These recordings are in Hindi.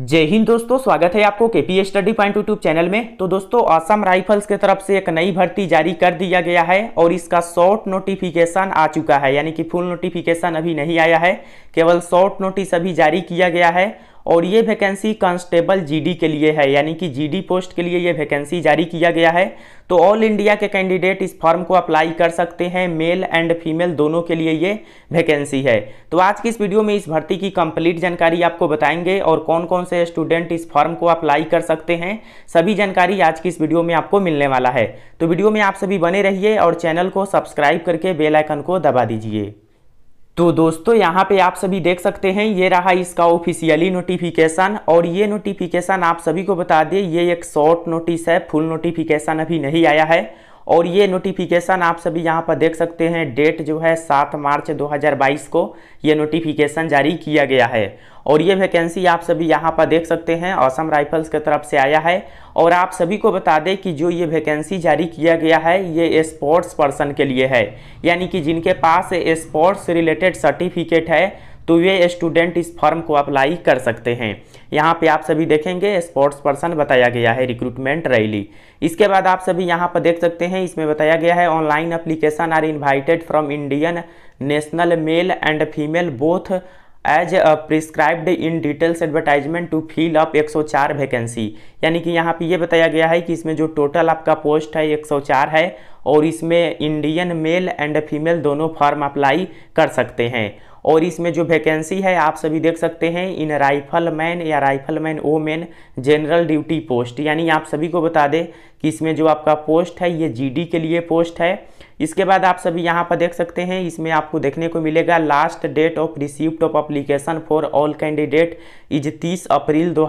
जय हिंद दोस्तों स्वागत है आपको के P study point YouTube channel में तो दोस्तों असम राइफल्स की तरफ से एक नई भर्ती जारी कर दिया गया है और इसका शॉर्ट नोटिफिकेशन आ चुका है यानी कि फुल नोटिफिकेशन अभी नहीं आया है केवल शॉर्ट नोटिस अभी जारी किया गया है और ये वैकेंसी कांस्टेबल जीडी के लिए है यानी कि जीडी पोस्ट के लिए ये वैकेंसी जारी किया गया है तो ऑल इंडिया के कैंडिडेट इस फॉर्म को अप्लाई कर सकते हैं मेल एंड फीमेल दोनों के लिए ये वैकेंसी है तो आज की इस वीडियो में इस भर्ती की कंप्लीट जानकारी आपको बताएंगे और कौन कौन से स्टूडेंट इस फॉर्म को अप्लाई कर सकते हैं सभी जानकारी आज की इस वीडियो में आपको मिलने वाला है तो वीडियो में आप सभी बने रहिए और चैनल को सब्सक्राइब करके बेलाइकन को दबा दीजिए तो दोस्तों यहाँ पे आप सभी देख सकते हैं ये रहा इसका ऑफिशियली नोटिफिकेशन और ये नोटिफिकेशन आप सभी को बता दें ये एक शॉर्ट नोटिस है फुल नोटिफिकेशन अभी नहीं आया है और ये नोटिफिकेशन आप सभी यहाँ पर देख सकते हैं डेट जो है सात मार्च 2022 को ये नोटिफिकेशन जारी किया गया है और ये वैकेंसी आप सभी यहाँ पर देख सकते हैं असम राइफल्स के तरफ से आया है और आप सभी को बता दें कि जो ये वैकेंसी जारी किया गया है ये स्पोर्ट्स पर्सन के लिए है यानी कि जिनके पास स्पोर्ट्स रिलेटेड सर्टिफिकेट है तो ये स्टूडेंट इस फॉर्म को अप्लाई कर सकते हैं यहाँ पे आप सभी देखेंगे स्पोर्ट्स पर्सन बताया गया है रिक्रूटमेंट रैली इसके बाद आप सभी यहाँ पर देख सकते हैं इसमें बताया गया है online application are invited from Indian national male and female both age prescribed in details advertisement to fill up 104 vacancy यानी कि यहाँ पे ये बताया गया है कि इसमें जो टोटल आपका पोस्ट है 104 है और इसमें इंडियन मेल एंड फीमेल दोनों फॉर्म अप्लाई कर सकते हैं और इसमें जो वैकेंसी है आप सभी देख सकते हैं इन राइफल मैन या राइफल मैन ओ मैन जनरल ड्यूटी पोस्ट यानी आप सभी को बता दें कि इसमें जो आपका पोस्ट है ये जीडी के लिए पोस्ट है इसके बाद आप सभी यहाँ पर देख सकते हैं इसमें आपको देखने को मिलेगा last date of receipt of application for all candidate is तीस अप्रैल दो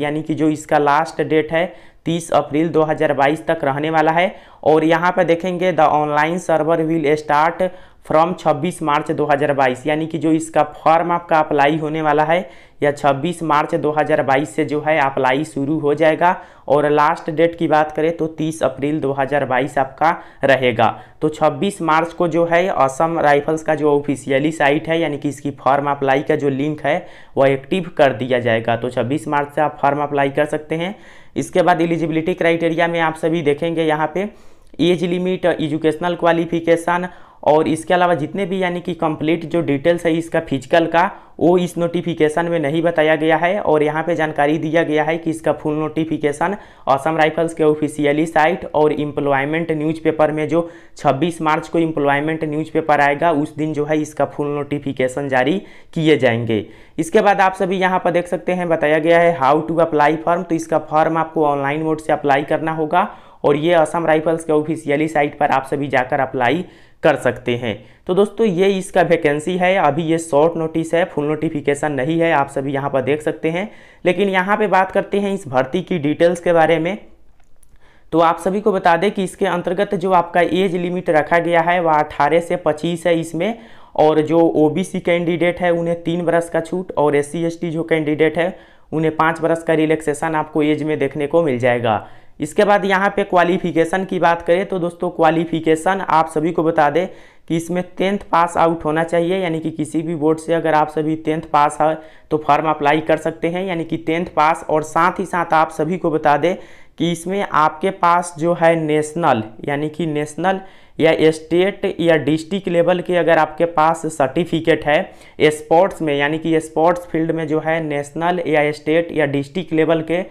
यानी कि जो इसका लास्ट डेट है 30 अप्रैल 2022 तक रहने वाला है और यहाँ पर देखेंगे the online server will start from 26 मार्च 2022 यानी कि जो इसका फॉर्म आपका अप्लाई होने वाला है या 26 मार्च 2022 से जो है अप्लाई शुरू हो जाएगा और लास्ट डेट की बात करें तो 30 अप्रैल 2022 आपका रहेगा तो 26 मार्च को जो है असम राइफल्स का जो ऑफिशियली साइट है यानी कि इसकी फॉर्म अप्लाई का जो लिंक है वह एक्टिव कर दिया जाएगा तो छब्बीस मार्च से आप फॉर्म अप्लाई कर सकते हैं इसके बाद एलिजिबिलिटी क्राइटेरिया में आप सभी देखेंगे यहाँ पर एज लिमिट एजुकेशनल क्वालिफिकेशन और इसके अलावा जितने भी यानी कि कंप्लीट जो डिटेल्स है इसका फिजिकल का वो इस नोटिफिकेशन में नहीं बताया गया है और यहाँ पे जानकारी दिया गया है कि इसका फुल नोटिफिकेशन असम राइफल्स के ऑफिशियली साइट और न्यूज़ न्यूज़पेपर में जो 26 मार्च को न्यूज़ न्यूज़पेपर आएगा उस दिन जो है इसका फुल नोटिफिकेशन जारी किए जाएंगे इसके बाद आप सभी यहाँ पर देख सकते हैं बताया गया है हाउ टू अप्लाई फॉर्म तो इसका फॉर्म आपको ऑनलाइन मोड से अप्लाई करना होगा और ये असम राइफल्स के ऑफिशियली साइट पर आप सभी जाकर अप्लाई कर सकते हैं तो दोस्तों ये इसका वैकेंसी है अभी ये शॉर्ट नोटिस है फुल नोटिफिकेशन नहीं है आप सभी यहाँ पर देख सकते हैं लेकिन यहाँ पे बात करते हैं इस भर्ती की डिटेल्स के बारे में तो आप सभी को बता दें कि इसके अंतर्गत जो आपका एज लिमिट रखा गया है वह अठारह से पच्चीस है इसमें और जो ओबीसी कैंडिडेट है उन्हें तीन बरस का छूट और एस सी जो कैंडिडेट है उन्हें पाँच बरस का रिलैक्सेशन आपको एज में देखने को मिल जाएगा इसके बाद यहाँ पे क्वालिफिकेशन की बात करें तो दोस्तों क्वालिफिकेशन आप सभी को बता दें कि इसमें टेंथ पास आउट होना चाहिए यानी कि किसी भी बोर्ड से अगर आप सभी टेंथ पास है तो फॉर्म अप्लाई कर सकते हैं यानी कि टेंथ पास और साथ ही साथ आप सभी को बता दें कि इसमें आपके पास जो है नेशनल यानी कि नेशनल या स्टेट या डिस्ट्रिक्ट लेवल के अगर आपके पास सर्टिफिकेट है स्पोर्ट्स में यानी कि स्पोर्ट्स फील्ड में जो है नेशनल या स्टेट या डिस्ट्रिक्ट लेवल के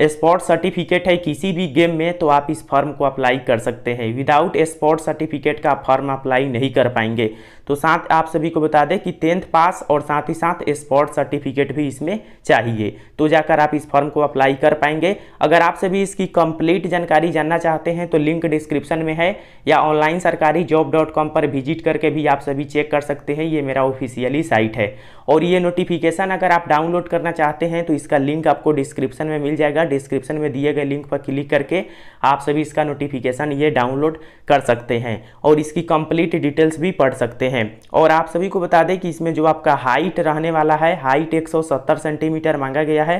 स्पॉट सर्टिफिकेट है किसी भी गेम में तो आप इस फॉर्म को अप्लाई कर सकते हैं विदाउट स्पॉर्ट सर्टिफिकेट का फॉर्म अप्लाई नहीं कर पाएंगे तो साथ आप सभी को बता दें कि टेंथ पास और साथ ही साथ स्पोर्ट सर्टिफिकेट भी इसमें चाहिए तो जाकर आप इस फॉर्म को अप्लाई कर पाएंगे अगर आप सभी इसकी कंप्लीट जानकारी जानना चाहते हैं तो लिंक डिस्क्रिप्शन में है या online Sarkari job dot com पर विजिट करके भी आप सभी चेक कर सकते हैं ये मेरा ऑफिशियली साइट है और ये नोटिफिकेशन अगर आप डाउनलोड करना चाहते हैं तो इसका लिंक आपको डिस्क्रिप्शन में मिल जाएगा मिलेगा डिस्क्रिप्शन में दिए गए लिंक पर क्लिक करके आप सभी इसका नोटिफिकेशन ये डाउनलोड कर सकते हैं और इसकी कंप्लीट डिटेल्स भी पढ़ सकते हैं और आप सभी को बता दें कि इसमें जो आपका हाइट रहने वाला है हाइट 170 सेंटीमीटर मांगा गया है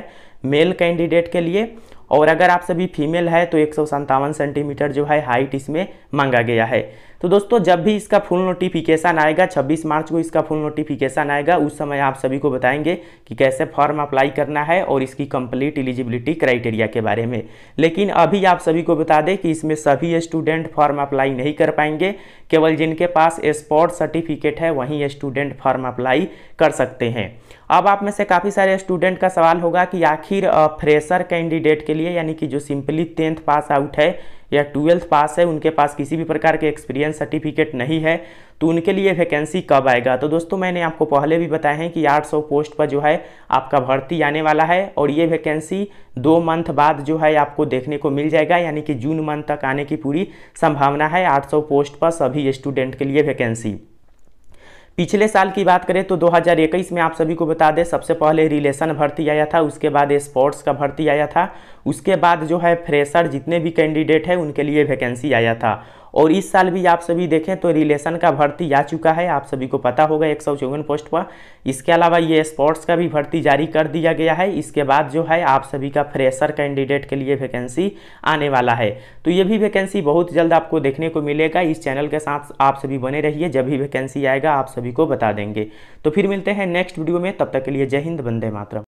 मेल कैंडिडेट के लिए और अगर आप सभी फीमेल है तो एक सेंटीमीटर जो है हाइट इसमें मांगा गया है तो दोस्तों जब भी इसका फुल नोटिफिकेशन आएगा 26 मार्च को इसका फुल नोटिफिकेशन आएगा उस समय आप सभी को बताएंगे कि कैसे फॉर्म अप्लाई करना है और इसकी कंप्लीट एलिजिबिलिटी क्राइटेरिया के बारे में लेकिन अभी आप सभी को बता दें कि इसमें सभी स्टूडेंट फॉर्म अप्लाई नहीं कर पाएंगे केवल जिनके पास स्पॉट सर्टिफिकेट है वहीं स्टूडेंट फॉर्म अप्लाई कर सकते हैं अब आप में से काफ़ी सारे स्टूडेंट का सवाल होगा कि आखिर फ्रेशर कैंडिडेट के लिए यानी कि जो सिंपली टेंथ पास आउट है या ट्वेल्थ पास है उनके पास किसी भी प्रकार के एक्सपीरियंस सर्टिफिकेट नहीं है तो उनके लिए वैकेंसी कब आएगा तो दोस्तों मैंने आपको पहले भी बताया है कि 800 पोस्ट पर जो है आपका भर्ती आने वाला है और ये वैकेंसी दो मंथ बाद जो है आपको देखने को मिल जाएगा यानी कि जून मंथ तक आने की पूरी संभावना है 800 पोस्ट पर सभी स्टूडेंट के लिए वैकेंसी पिछले साल की बात करें तो 2021 में आप सभी को बता दें सबसे पहले रिलेशन भर्ती आया था उसके बाद स्पोर्ट्स का भर्ती आया था उसके बाद जो है फ्रेशर जितने भी कैंडिडेट हैं उनके लिए वैकेंसी आया था और इस साल भी आप सभी देखें तो रिलेशन का भर्ती आ चुका है आप सभी को पता होगा एक सौ चौवन पोस्ट पर इसके अलावा ये स्पोर्ट्स का भी भर्ती जारी कर दिया गया है इसके बाद जो है आप सभी का फ्रेशर कैंडिडेट के लिए वैकेंसी आने वाला है तो ये भी वैकेंसी बहुत जल्द आपको देखने को मिलेगा इस चैनल के साथ आप सभी बने रहिए जब भी वैकेंसी आएगा आप सभी को बता देंगे तो फिर मिलते हैं नेक्स्ट वीडियो में तब तक के लिए जय हिंद वंदे मातरम